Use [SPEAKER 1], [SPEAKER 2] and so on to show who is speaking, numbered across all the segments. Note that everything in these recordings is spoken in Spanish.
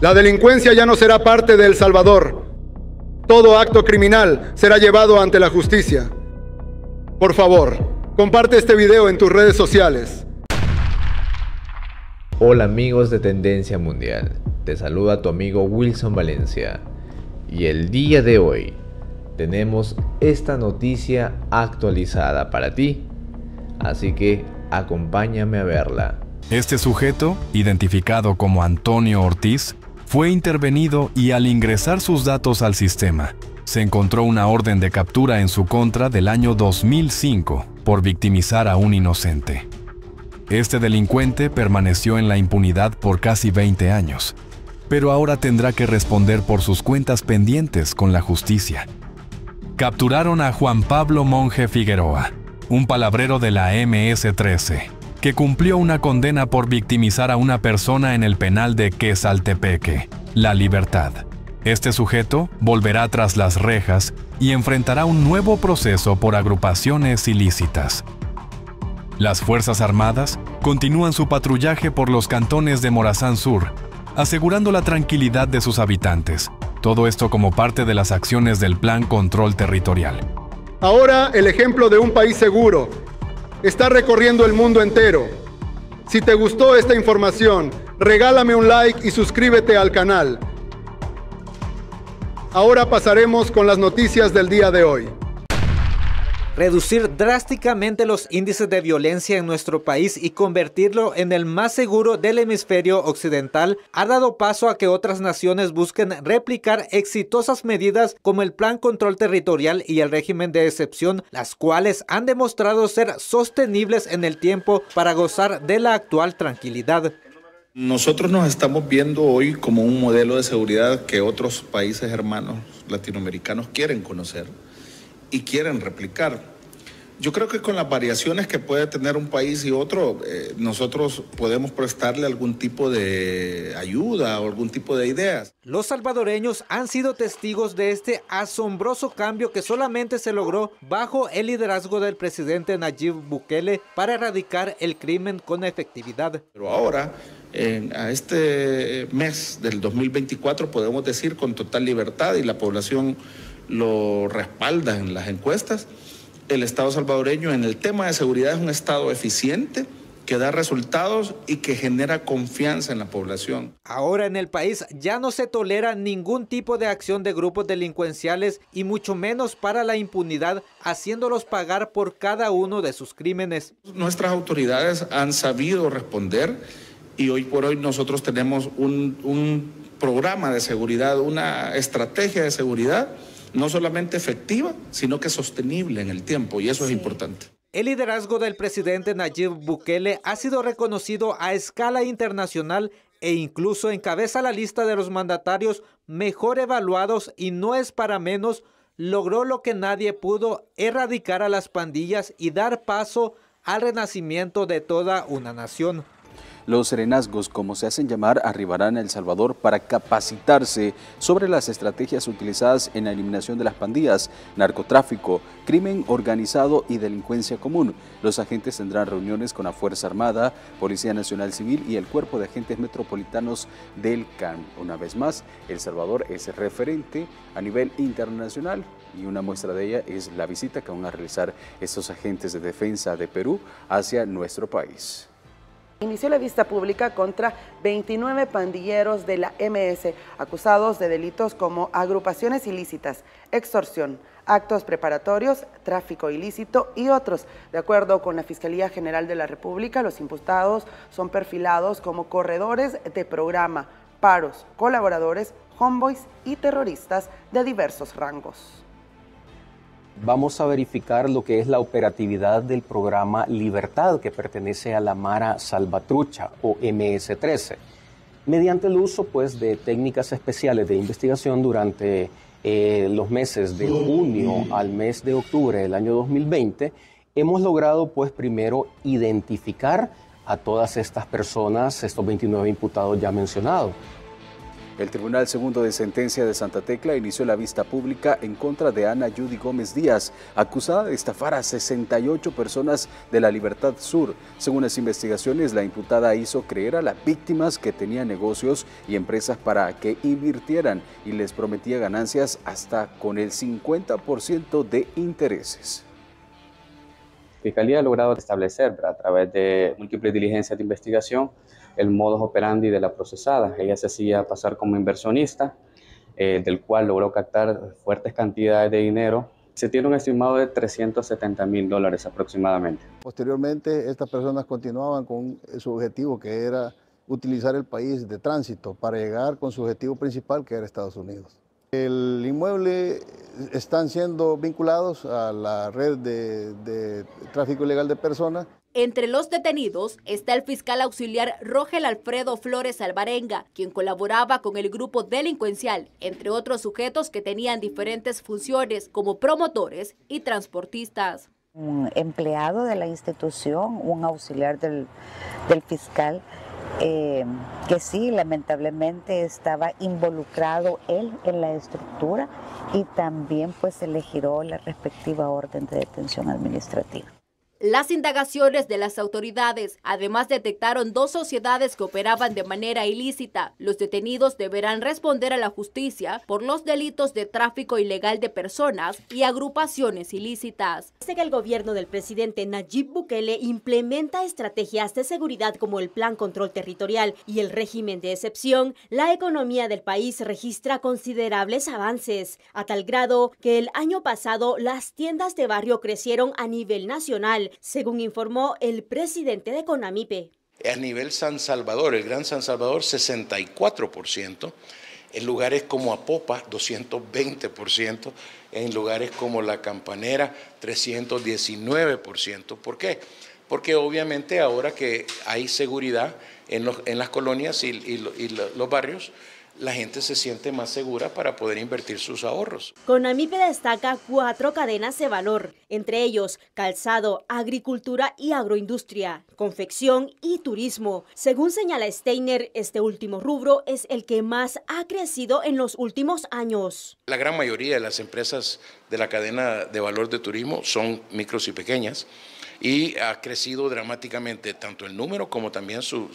[SPEAKER 1] La delincuencia ya no será parte de El Salvador. Todo acto criminal será llevado ante la justicia. Por favor, comparte este video en tus redes sociales.
[SPEAKER 2] Hola amigos de Tendencia Mundial, te saluda tu amigo Wilson Valencia. Y el día de hoy tenemos esta noticia actualizada para ti, así que
[SPEAKER 3] acompáñame a verla. Este sujeto, identificado como Antonio Ortiz, fue intervenido y al ingresar sus datos al sistema, se encontró una orden de captura en su contra del año 2005 por victimizar a un inocente. Este delincuente permaneció en la impunidad por casi 20 años, pero ahora tendrá que responder por sus cuentas pendientes con la justicia. Capturaron a Juan Pablo Monje Figueroa, un palabrero de la MS-13, que cumplió una condena por victimizar a una persona en el penal de Quesaltepeque, La Libertad. Este sujeto volverá tras las rejas y enfrentará un nuevo proceso por agrupaciones ilícitas. Las Fuerzas Armadas continúan su patrullaje por los cantones de Morazán Sur, asegurando la tranquilidad de sus habitantes. Todo esto como parte de las acciones del Plan Control Territorial.
[SPEAKER 1] Ahora el ejemplo de un país seguro, está recorriendo el mundo entero. Si te gustó esta información, regálame un like y suscríbete
[SPEAKER 2] al canal. Ahora pasaremos con las noticias del día de hoy reducir drásticamente los índices de violencia en nuestro país y convertirlo en el más seguro del hemisferio occidental ha dado paso a que otras naciones busquen replicar exitosas medidas como el Plan Control Territorial y el régimen de excepción, las cuales han demostrado ser sostenibles en el tiempo para gozar de la actual tranquilidad. Nosotros nos estamos viendo hoy
[SPEAKER 4] como un modelo de seguridad que otros países hermanos latinoamericanos quieren conocer y quieren replicar. Yo creo que con las variaciones que puede tener un país
[SPEAKER 2] y otro, eh, nosotros podemos prestarle algún tipo de ayuda o algún tipo de ideas. Los salvadoreños han sido testigos de este asombroso cambio que solamente se logró bajo el liderazgo del presidente Nayib Bukele para erradicar el crimen con efectividad. Pero ahora,
[SPEAKER 4] en a este mes del 2024, podemos decir con total libertad y la población lo respaldan en las encuestas. El Estado salvadoreño en el tema de seguridad es un Estado eficiente que da resultados y que genera confianza en la población.
[SPEAKER 2] Ahora en el país ya no se tolera ningún tipo de acción de grupos delincuenciales y mucho menos para la impunidad, haciéndolos pagar por cada uno de sus crímenes. Nuestras autoridades han sabido responder y hoy por hoy nosotros tenemos un,
[SPEAKER 4] un programa de seguridad, una estrategia de seguridad no solamente efectiva, sino que sostenible en el tiempo, y eso es importante.
[SPEAKER 2] El liderazgo del presidente Nayib Bukele ha sido reconocido a escala internacional e incluso encabeza la lista de los mandatarios mejor evaluados y no es para menos, logró lo que nadie pudo, erradicar a las pandillas y dar paso al renacimiento de toda una nación.
[SPEAKER 5] Los serenazgos, como se hacen llamar, arribarán a El Salvador para capacitarse sobre las estrategias utilizadas en la eliminación de las pandillas, narcotráfico, crimen organizado y delincuencia común. Los agentes tendrán reuniones con la Fuerza Armada, Policía Nacional Civil y el Cuerpo de Agentes Metropolitanos del CAN. Una vez más, El Salvador es referente a nivel internacional y una muestra de ella es la visita que van a realizar estos agentes de defensa de Perú hacia nuestro país.
[SPEAKER 6] Inició la vista pública contra 29 pandilleros de la MS acusados de delitos como agrupaciones ilícitas, extorsión, actos preparatorios, tráfico ilícito y otros. De acuerdo con la Fiscalía General de la República, los imputados son perfilados como corredores de programa, paros, colaboradores, homeboys y terroristas de diversos rangos
[SPEAKER 7] vamos a verificar lo que es la operatividad del programa Libertad que pertenece a la Mara Salvatrucha o MS-13, mediante el uso pues, de técnicas especiales de investigación durante eh, los meses de junio al mes de octubre del año 2020, hemos logrado pues primero identificar a todas estas personas, estos 29 imputados ya mencionados.
[SPEAKER 5] El Tribunal Segundo de Sentencia de Santa Tecla inició la vista pública en contra de Ana Judy Gómez Díaz, acusada de estafar a 68 personas de la Libertad Sur. Según las investigaciones, la imputada hizo creer a las víctimas que tenía negocios y empresas para que invirtieran y les prometía ganancias hasta con el 50% de intereses. Fiscalía ha logrado
[SPEAKER 8] establecer a través
[SPEAKER 5] de múltiples diligencias de investigación el modus operandi de la procesada. Ella se hacía pasar como inversionista, eh, del cual logró captar fuertes cantidades de dinero.
[SPEAKER 8] Se tiene un estimado de 370 mil dólares aproximadamente.
[SPEAKER 7] Posteriormente, estas personas continuaban con su objetivo, que era utilizar el país de tránsito para llegar con su objetivo principal, que era Estados Unidos. El inmueble están siendo vinculados a la red de, de tráfico ilegal de personas
[SPEAKER 9] entre los detenidos está el fiscal auxiliar Rogel Alfredo Flores Alvarenga, quien colaboraba con el grupo delincuencial, entre otros sujetos que tenían diferentes funciones como promotores y transportistas.
[SPEAKER 6] Un empleado de la institución, un auxiliar del, fiscal, eh, que sí, lamentablemente estaba involucrado él en la estructura y también pues se le la respectiva orden de detención administrativa.
[SPEAKER 9] Las indagaciones de las autoridades además detectaron dos sociedades que operaban de manera ilícita. Los detenidos deberán responder a la justicia por los delitos de tráfico ilegal de personas y agrupaciones ilícitas. Desde que el gobierno del presidente Nayib Bukele implementa estrategias de seguridad como el Plan Control Territorial y el régimen de excepción, la economía del país registra considerables avances, a tal grado que el año pasado las tiendas de barrio crecieron a nivel nacional según informó el presidente de CONAMIPE.
[SPEAKER 10] A nivel San Salvador, el Gran San Salvador, 64%, en lugares como Apopa, 220%, en lugares como La Campanera, 319%. ¿Por qué? Porque obviamente ahora que hay seguridad en, las colonias y los barrios, la gente se siente más segura para poder invertir sus ahorros.
[SPEAKER 9] Conamipe destaca cuatro cadenas de valor, entre ellos calzado, agricultura y agroindustria, confección y turismo. Según señala Steiner, este último rubro es el que más ha crecido en los últimos años.
[SPEAKER 10] La gran mayoría de las empresas de la cadena de valor de turismo son micros y pequeñas y ha crecido dramáticamente tanto el número como también su,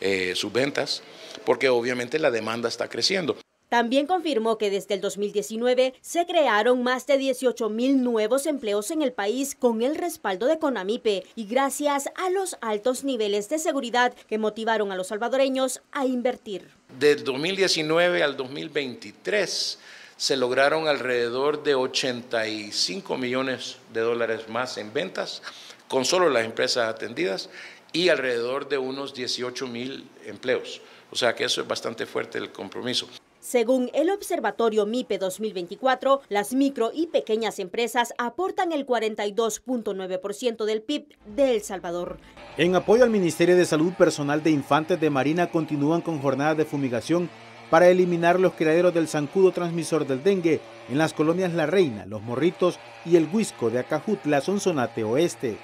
[SPEAKER 10] eh, sus ventas, porque obviamente la demanda está creciendo.
[SPEAKER 9] También confirmó que desde el 2019 se crearon más de 18 mil nuevos empleos en el país con el respaldo de Conamipe y gracias a los altos niveles de seguridad que motivaron a los salvadoreños a invertir.
[SPEAKER 10] Del 2019 al 2023 se lograron alrededor de 85 millones de dólares más en ventas con solo las empresas atendidas y alrededor de unos 18 mil empleos. O sea que eso es bastante fuerte el compromiso.
[SPEAKER 9] Según el Observatorio MIPE 2024, las micro y pequeñas empresas aportan el 42.9% del PIB de El Salvador.
[SPEAKER 1] En apoyo al Ministerio de Salud, personal de infantes de Marina continúan con jornadas de fumigación para eliminar los criaderos del zancudo transmisor del dengue en las colonias La Reina, Los Morritos y El Huisco de Acajutla, Sonsonate Oeste.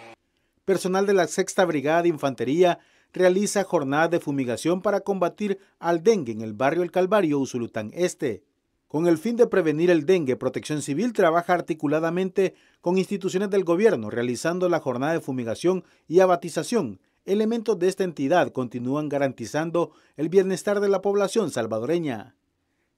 [SPEAKER 1] Personal de la Sexta Brigada de Infantería realiza jornada de fumigación para combatir al dengue en el barrio El Calvario, Usulután Este. Con el fin de prevenir el dengue, Protección Civil trabaja articuladamente con instituciones del gobierno, realizando la jornada de fumigación y abatización elementos de esta entidad continúan garantizando el bienestar de la población salvadoreña.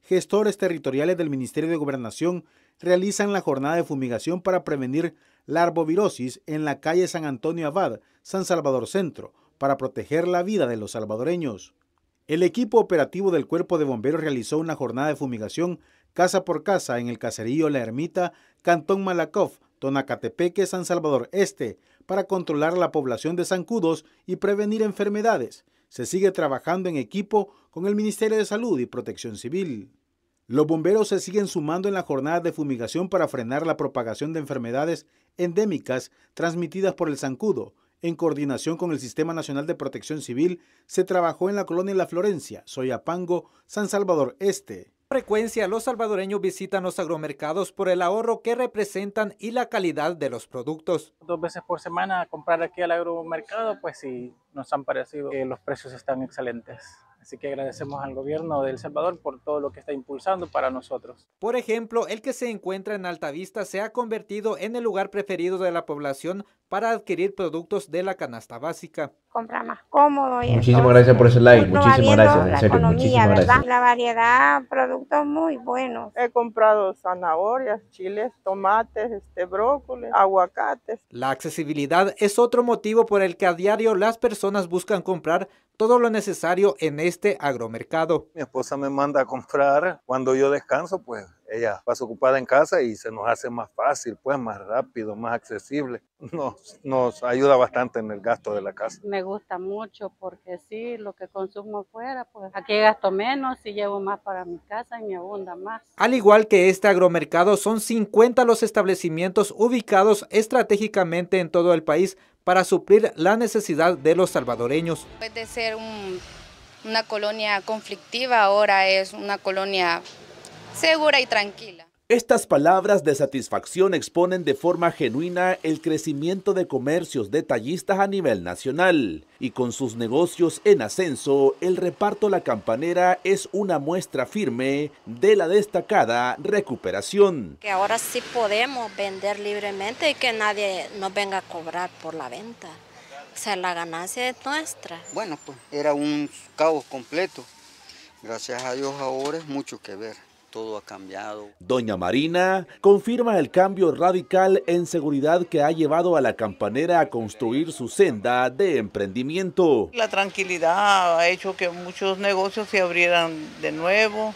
[SPEAKER 1] Gestores territoriales del Ministerio de Gobernación realizan la jornada de fumigación para prevenir la arbovirosis en la calle San Antonio Abad, San Salvador Centro, para proteger la vida de los salvadoreños. El equipo operativo del Cuerpo de Bomberos realizó una jornada de fumigación casa por casa en el caserío La Ermita, Cantón Malacoff, Tonacatepeque, San Salvador Este, para controlar la población de zancudos y prevenir enfermedades. Se sigue trabajando en equipo con el Ministerio de Salud y Protección Civil. Los bomberos se siguen sumando en la jornada de fumigación para frenar la propagación de enfermedades endémicas transmitidas por el zancudo. En coordinación con el Sistema Nacional de Protección Civil, se trabajó en la colonia La Florencia, Soyapango, San Salvador Este
[SPEAKER 2] frecuencia los salvadoreños visitan los agromercados por el ahorro que representan y la calidad de los productos. Dos veces por semana comprar aquí al
[SPEAKER 8] agromercado, pues sí, nos han parecido que los precios están excelentes. Así que agradecemos al gobierno de El Salvador por todo lo que está impulsando para nosotros.
[SPEAKER 2] Por ejemplo, el que se encuentra en Altavista se ha convertido en el lugar preferido de la población para adquirir productos de la canasta básica comprar más cómodo. Y muchísimas gracias por
[SPEAKER 4] ese like, muchísimas gracias, en serio, economía,
[SPEAKER 2] ¿verdad? La
[SPEAKER 6] variedad, productos muy buenos. He comprado zanahorias, chiles, tomates, este brócoli aguacates.
[SPEAKER 2] La accesibilidad es otro motivo por el que a diario las personas buscan comprar todo lo necesario en este agromercado.
[SPEAKER 3] Mi esposa me manda a comprar cuando yo descanso, pues ella pasa ocupada en casa y se nos hace más fácil, pues más rápido, más accesible. Nos, nos ayuda bastante en el gasto de la casa.
[SPEAKER 6] Me gusta mucho porque sí, lo que consumo fuera, pues aquí gasto menos y llevo más para mi casa y me abunda más.
[SPEAKER 2] Al igual que este agromercado, son 50 los establecimientos ubicados estratégicamente en todo el país para suplir la necesidad de los salvadoreños.
[SPEAKER 6] de ser una colonia conflictiva, ahora es una colonia segura y tranquila.
[SPEAKER 2] Estas palabras
[SPEAKER 4] de satisfacción exponen de forma genuina el crecimiento de comercios detallistas a nivel nacional y con sus negocios en ascenso, el reparto La Campanera es una muestra firme de la destacada recuperación.
[SPEAKER 9] Que ahora sí podemos vender libremente y que nadie nos venga a cobrar por la venta. O sea, la ganancia es nuestra.
[SPEAKER 1] Bueno, pues era un caos completo.
[SPEAKER 6] Gracias a Dios ahora es mucho que ver todo ha cambiado.
[SPEAKER 4] Doña Marina confirma el cambio radical en seguridad que ha llevado a la campanera a construir su senda de emprendimiento.
[SPEAKER 6] La tranquilidad ha hecho que muchos negocios se abrieran de nuevo.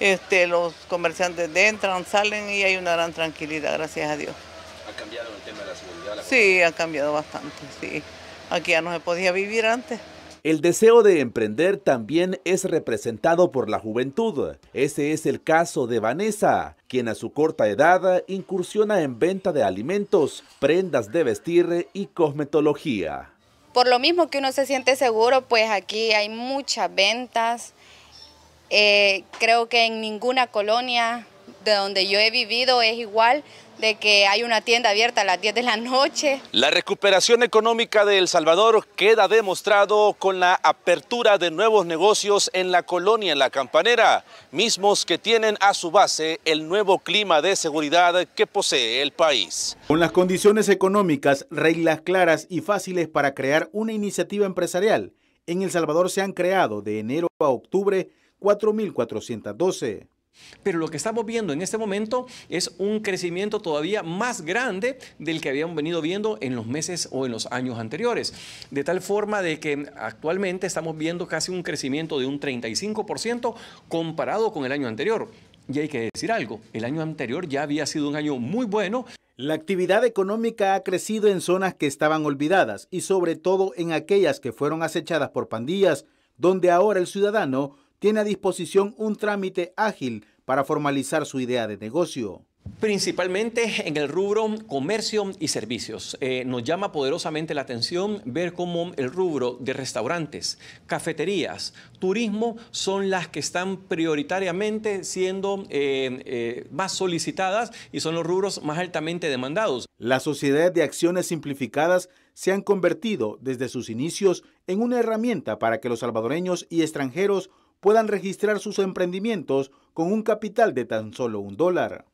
[SPEAKER 6] Este, los comerciantes entran, salen y hay una gran tranquilidad, gracias a Dios.
[SPEAKER 4] ¿Ha cambiado el tema de la seguridad? sí, ha
[SPEAKER 6] cambiado bastante, sí. Aquí ya no se podía vivir antes.
[SPEAKER 4] El deseo de emprender también es representado por la juventud. Ese es el caso de Vanessa, quien a su corta edad incursiona en venta de alimentos, prendas de vestir y cosmetología.
[SPEAKER 6] Por lo mismo que uno se siente seguro, pues aquí hay muchas ventas. Eh, creo que en ninguna colonia de donde yo he vivido es igual de que hay una tienda abierta a las 10 de la noche.
[SPEAKER 4] La recuperación económica de El Salvador queda demostrado con la apertura de nuevos negocios en la colonia La Campanera, mismos que tienen a su base el nuevo clima de seguridad que posee el país.
[SPEAKER 1] Con las condiciones económicas, reglas claras y fáciles para crear una iniciativa empresarial, en El Salvador se han creado de enero a octubre
[SPEAKER 7] 4.412. Pero lo que estamos viendo en este momento es un crecimiento todavía más grande del que habíamos venido viendo en los meses o en los años anteriores. De tal forma de que actualmente estamos viendo casi un crecimiento de un 35% comparado con el año anterior. Y hay que decir algo, el año anterior ya había sido un año muy bueno. La actividad económica ha crecido en zonas que estaban olvidadas y
[SPEAKER 1] sobre todo en aquellas que fueron acechadas por pandillas, donde ahora el ciudadano tiene a
[SPEAKER 7] disposición un trámite ágil para formalizar su idea de negocio. Principalmente en el rubro comercio y servicios. Eh, nos llama poderosamente la atención ver cómo el rubro de restaurantes, cafeterías, turismo son las que están prioritariamente siendo eh, eh, más solicitadas y son los rubros más altamente demandados. Las sociedades de acciones simplificadas se han convertido
[SPEAKER 1] desde sus inicios en una herramienta para que los salvadoreños y extranjeros puedan registrar sus emprendimientos con un capital de tan solo un dólar.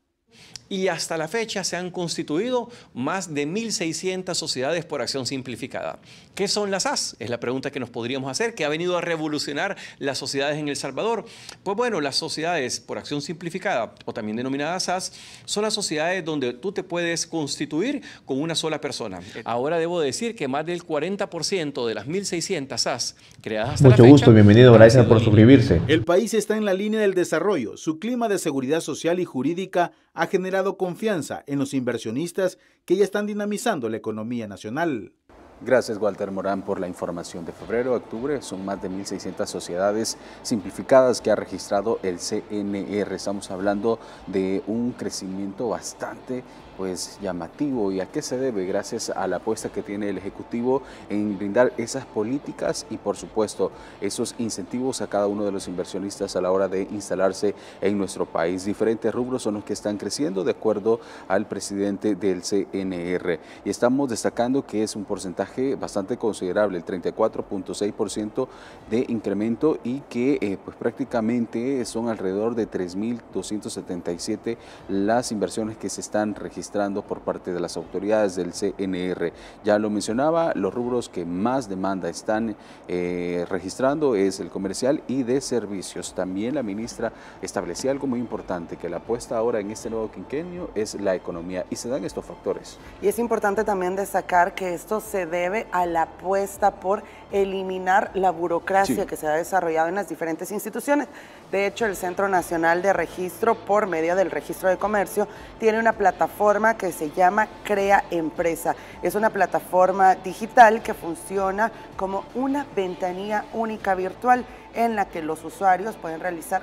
[SPEAKER 7] Y hasta la fecha se han constituido más de 1.600 sociedades por acción simplificada. ¿Qué son las SAS? Es la pregunta que nos podríamos hacer, que ha venido a revolucionar las sociedades en El Salvador. Pues bueno, las sociedades por acción simplificada, o también denominadas SAS, son las sociedades donde tú te puedes constituir con una sola persona. Eh. Ahora debo decir que más del 40% de las 1.600 SAS creadas
[SPEAKER 3] hasta Mucho la gusto, fecha, bienvenido, gracias por suscribirse.
[SPEAKER 7] El
[SPEAKER 1] país está en la línea del desarrollo. Su clima de seguridad social y jurídica ha generado confianza en los inversionistas que ya están dinamizando la economía nacional. Gracias, Walter Morán, por la información de febrero a octubre. Son más de 1.600 sociedades simplificadas
[SPEAKER 5] que ha registrado el CNR. Estamos hablando de un crecimiento bastante pues, llamativo. ¿Y a qué se debe? Gracias a la apuesta que tiene el Ejecutivo en brindar esas políticas y, por supuesto, esos incentivos a cada uno de los inversionistas a la hora de instalarse en nuestro país. Diferentes rubros son los que están creciendo, de acuerdo al presidente del CNR. Y estamos destacando que es un porcentaje bastante considerable, el 34.6% de incremento y que eh, pues prácticamente son alrededor de 3.277 las inversiones que se están registrando por parte de las autoridades del CNR. Ya lo mencionaba, los rubros que más demanda están eh, registrando es el comercial y de servicios. También la ministra establecía algo muy importante, que la apuesta ahora en este nuevo quinquenio es la economía y se dan estos factores.
[SPEAKER 6] Y es importante también destacar que esto se debe debe a la apuesta por eliminar la burocracia que se ha desarrollado en las diferentes instituciones. De hecho, el Centro Nacional de Registro, por medio del Registro de Comercio, tiene una plataforma que se llama Crea Empresa. Es una plataforma digital que funciona como una ventanilla única virtual en la que los usuarios pueden realizar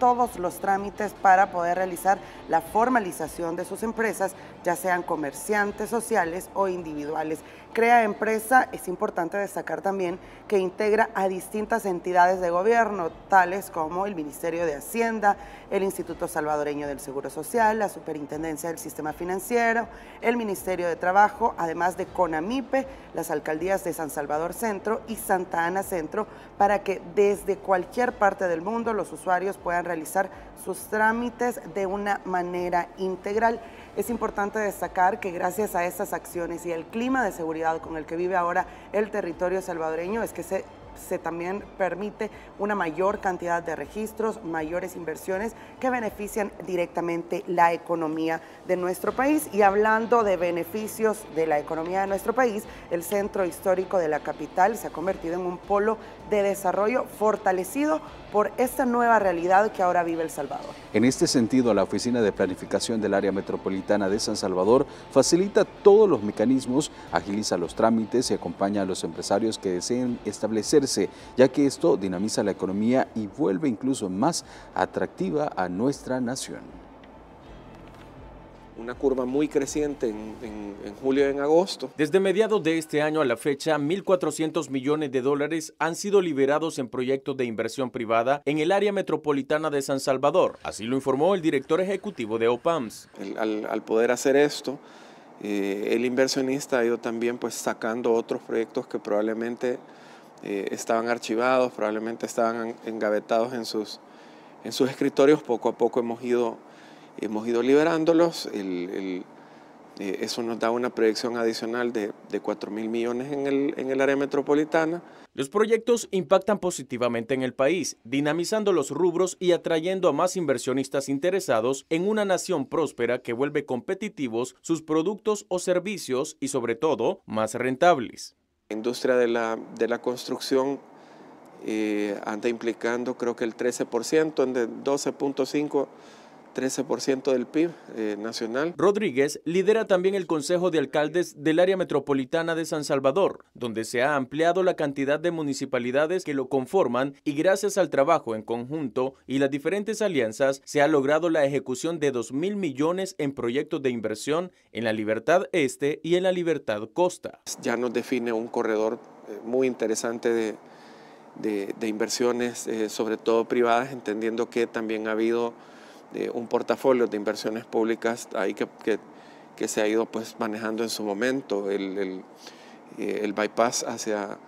[SPEAKER 6] todos los trámites para poder realizar la formalización de sus empresas, ya sean comerciantes sociales o individuales. Crea Empresa es importante destacar también que integra a distintas entidades de gobierno, tales como el Ministerio de Hacienda, el Instituto Salvadoreño del Seguro Social, la Superintendencia del Sistema Financiero, el Ministerio de Trabajo, además de CONAMIPE, las alcaldías de San Salvador Centro y Santa Ana Centro, para que desde cualquier parte del mundo los usuarios puedan realizar sus trámites de una manera integral. Es importante destacar que gracias a estas acciones y el clima de seguridad con el que vive ahora el territorio salvadoreño es que se se también permite una mayor cantidad de registros, mayores inversiones que benefician directamente la economía de nuestro país. Y hablando de beneficios de la economía de nuestro país, el centro histórico de la capital se ha convertido en un polo de desarrollo fortalecido por esta nueva realidad que ahora vive El Salvador.
[SPEAKER 5] En este sentido, la Oficina de Planificación del Área Metropolitana de San Salvador facilita todos los mecanismos, agiliza los trámites y acompaña a los empresarios que deseen establecerse, ya que esto dinamiza la economía y vuelve incluso más atractiva a nuestra nación
[SPEAKER 8] una curva muy creciente en, julio y en agosto. Desde mediados de este año a la fecha, 1.400 millones de dólares han sido liberados en proyectos de inversión privada en el área metropolitana de San Salvador. Así lo informó el director ejecutivo de OPAMS. al, poder hacer esto, eh, el inversionista ha ido también pues, sacando otros proyectos que probablemente eh, estaban archivados, probablemente estaban engavetados en sus, en sus escritorios. Poco a poco hemos ido hemos ido liberándolos. Eh, eso nos da una proyección adicional de, 4 mil millones en el, área metropolitana. Los proyectos impactan positivamente en el país, dinamizando los rubros y atrayendo a más inversionistas interesados en una nación próspera que vuelve competitivos sus productos o servicios y sobre todo más rentables. La industria de la, construcción eh, anda implicando creo que el 13%, en 12.5% 13% del PIB eh, nacional. Rodríguez lidera también el Consejo de Alcaldes del área metropolitana de San Salvador, donde se ha ampliado la cantidad de municipalidades que lo conforman y gracias al trabajo en conjunto y las diferentes alianzas se ha logrado la ejecución de 2 millones en proyectos de inversión en la Libertad Este y en la Libertad Costa. Ya nos define un corredor eh, muy interesante de, inversiones, eh, sobre todo privadas, entendiendo que también ha habido un portafolio de inversiones públicas que, se ha ido pues manejando en su momento. El, eh, bypass hacia,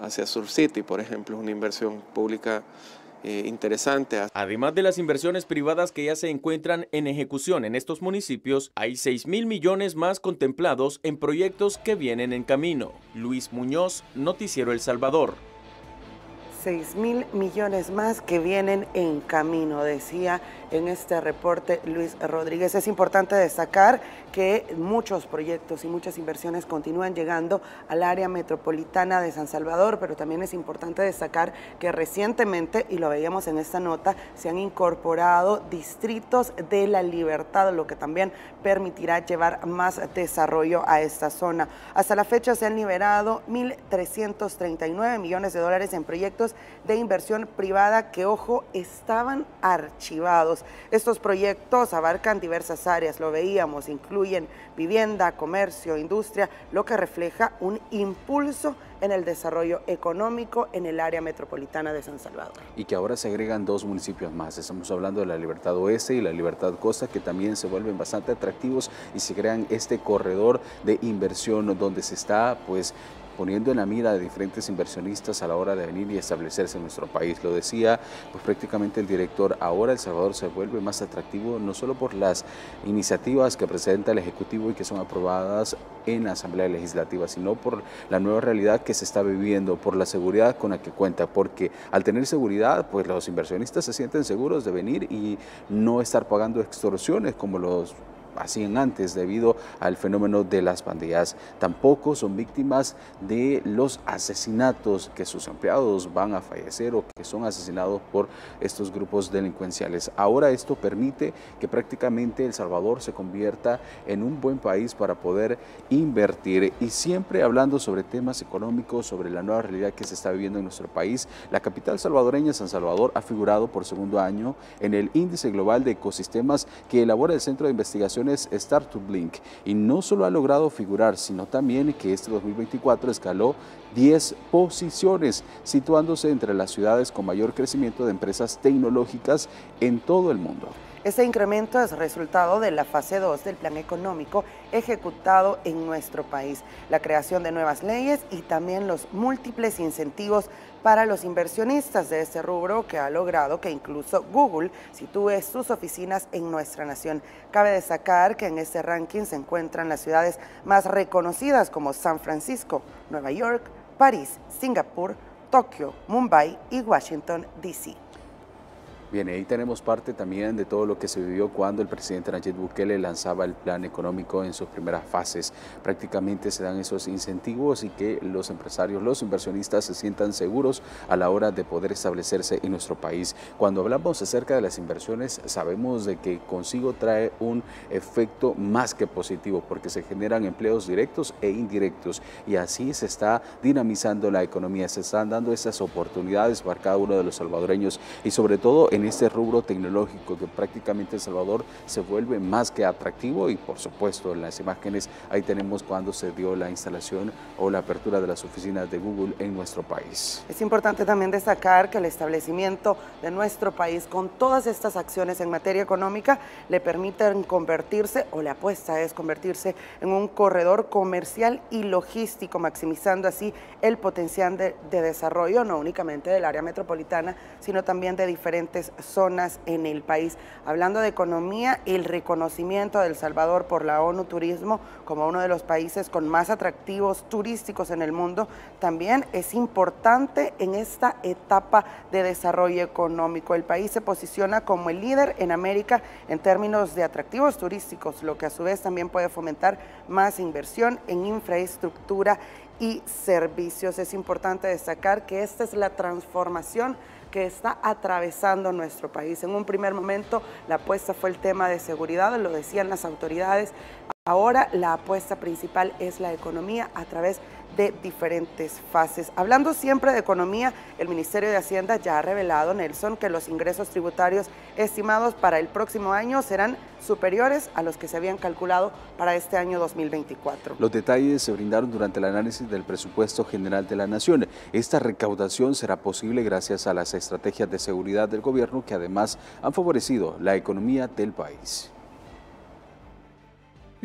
[SPEAKER 8] hacia City, por ejemplo, es una inversión pública eh, interesante. Además de las inversiones privadas que ya se encuentran en ejecución en estos municipios, hay 6.000 mil millones más contemplados en proyectos que vienen en camino. Luis Muñoz, Noticiero El Salvador.
[SPEAKER 6] 6 mil millones más que vienen en camino, decía en este reporte Luis Rodríguez. Es importante destacar que muchos proyectos y muchas inversiones continúan llegando al área metropolitana de San Salvador, pero también es importante destacar que recientemente, y lo veíamos en esta nota, se han incorporado distritos de la libertad, lo que también permitirá llevar más desarrollo a esta zona. Hasta la fecha se han liberado 1.339 millones de dólares en proyectos de inversión privada que, ojo, estaban archivados. Estos proyectos abarcan diversas áreas, lo veíamos, incluyen vivienda, comercio, industria, lo que refleja un impulso en el desarrollo económico en el área metropolitana de San Salvador.
[SPEAKER 5] Y que ahora se agregan dos municipios más. Estamos hablando de la Libertad Oeste y la Libertad Costa, que también se vuelven bastante atractivos y se crean este corredor de inversión donde se está pues poniendo en la mira de diferentes inversionistas a la hora de venir y establecerse en nuestro país. Lo decía pues prácticamente el director, ahora El Salvador se vuelve más atractivo no solo por las iniciativas que presenta el Ejecutivo y que son aprobadas en la Asamblea Legislativa, sino por la nueva realidad que se está viviendo, por la seguridad con la que cuenta, porque al tener seguridad, pues los inversionistas se sienten seguros de venir y no estar pagando extorsiones como los hacían antes debido al fenómeno de las pandillas. Tampoco son víctimas de los asesinatos que sus empleados van a fallecer o que son asesinados por estos grupos delincuenciales. Ahora esto permite que prácticamente El Salvador se convierta en un buen país para poder invertir y siempre hablando sobre temas económicos, sobre la nueva realidad que se está viviendo en nuestro país, la capital salvadoreña San Salvador ha figurado por segundo año en el índice global de ecosistemas que elabora el Centro de Investigación Startup Start to Blink y no solo ha logrado figurar, sino también que este 2024 escaló 10 posiciones, situándose entre las ciudades con mayor crecimiento de empresas tecnológicas en todo el mundo.
[SPEAKER 6] Este incremento es resultado de la fase 2 del plan económico ejecutado en nuestro país, la creación de nuevas leyes y también los múltiples incentivos para los inversionistas de este rubro que ha logrado que incluso Google sitúe sus oficinas en nuestra nación. Cabe destacar que en este ranking se encuentran las ciudades más reconocidas como San Francisco, Nueva York, París, Singapur, Tokio, Mumbai y Washington, D.C.
[SPEAKER 5] Bien, ahí tenemos parte también de todo lo que se vivió cuando el presidente Nayib Bukele lanzaba el plan económico en sus primeras fases. Prácticamente se dan esos incentivos y que los empresarios, los inversionistas se sientan seguros a la hora de poder establecerse en nuestro país. Cuando hablamos acerca de las inversiones, sabemos de que consigo trae un efecto más que positivo porque se generan empleos directos e indirectos y así se está dinamizando la economía, se están dando esas oportunidades para cada uno de los salvadoreños y sobre todo en este rubro tecnológico que prácticamente El Salvador se vuelve más que atractivo y por supuesto en las imágenes ahí tenemos cuando se dio la instalación o la apertura de las oficinas de Google en nuestro país.
[SPEAKER 6] Es importante también destacar que el establecimiento de nuestro país con todas estas acciones en materia económica le permiten convertirse o la apuesta es convertirse en un corredor comercial y logístico, maximizando así el potencial de, de desarrollo no únicamente del área metropolitana, sino también de diferentes zonas en el país. Hablando de economía, el reconocimiento de El Salvador por la ONU Turismo como uno de los países con más atractivos turísticos en el mundo también es importante en esta etapa de desarrollo económico. El país se posiciona como el líder en América en términos de atractivos turísticos, lo que a su vez también puede fomentar más inversión en infraestructura y servicios. Es importante destacar que esta es la transformación que está atravesando nuestro país. En un primer momento la apuesta fue el tema de seguridad, lo decían las autoridades. Ahora la apuesta principal es la economía a través de diferentes fases. Hablando siempre de economía, el Ministerio de Hacienda ya ha revelado, Nelson, que los ingresos tributarios estimados para el próximo año serán superiores a los que se habían calculado para este año 2024.
[SPEAKER 5] Los detalles se brindaron durante el análisis del presupuesto general de la Nación. Esta recaudación será posible gracias a las estrategias de seguridad del gobierno que además han favorecido la economía del país.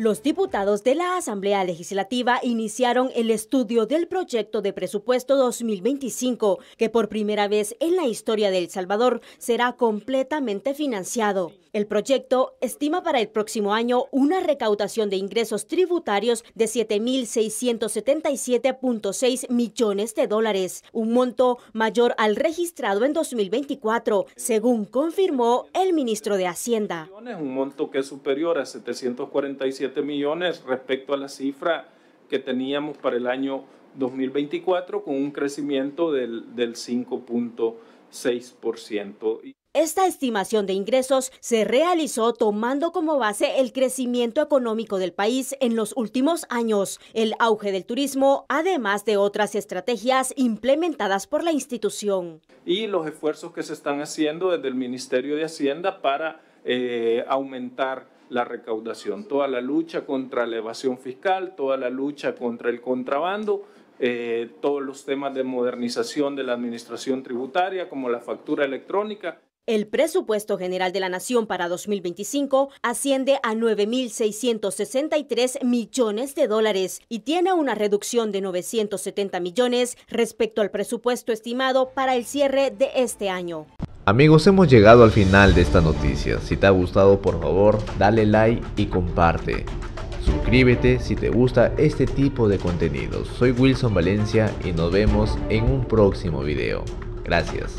[SPEAKER 9] Los diputados de la Asamblea Legislativa iniciaron el estudio del proyecto de presupuesto 2025, que por primera vez en la historia de El Salvador será completamente financiado. El proyecto estima para el próximo año una recaudación de ingresos tributarios de 7.677.6 millones de dólares, un monto mayor al registrado en 2024, según confirmó el ministro de Hacienda.
[SPEAKER 8] Un monto que es superior a 747 millones respecto a la cifra que teníamos para el año 2024, con un crecimiento del, del 5.6%. Esta
[SPEAKER 9] estimación de ingresos se realizó tomando como base el crecimiento económico del país en los últimos años, el auge del turismo, además de otras estrategias implementadas por la institución.
[SPEAKER 8] Y los esfuerzos que se están haciendo desde el Ministerio de Hacienda para eh, aumentar la recaudación, toda la lucha contra la evasión fiscal, toda la lucha contra el contrabando, eh, todos los temas de modernización de la administración tributaria, como la factura electrónica. El
[SPEAKER 9] presupuesto general de la Nación para 2025 asciende a 9.663 millones de dólares y tiene una reducción de 970 millones respecto al presupuesto estimado para el cierre de este año.
[SPEAKER 2] Amigos, hemos llegado al final de esta noticia. Si te ha gustado, por favor, dale like y comparte. Suscríbete si te gusta este tipo de contenidos. Soy Wilson Valencia y nos vemos en un próximo video. Gracias.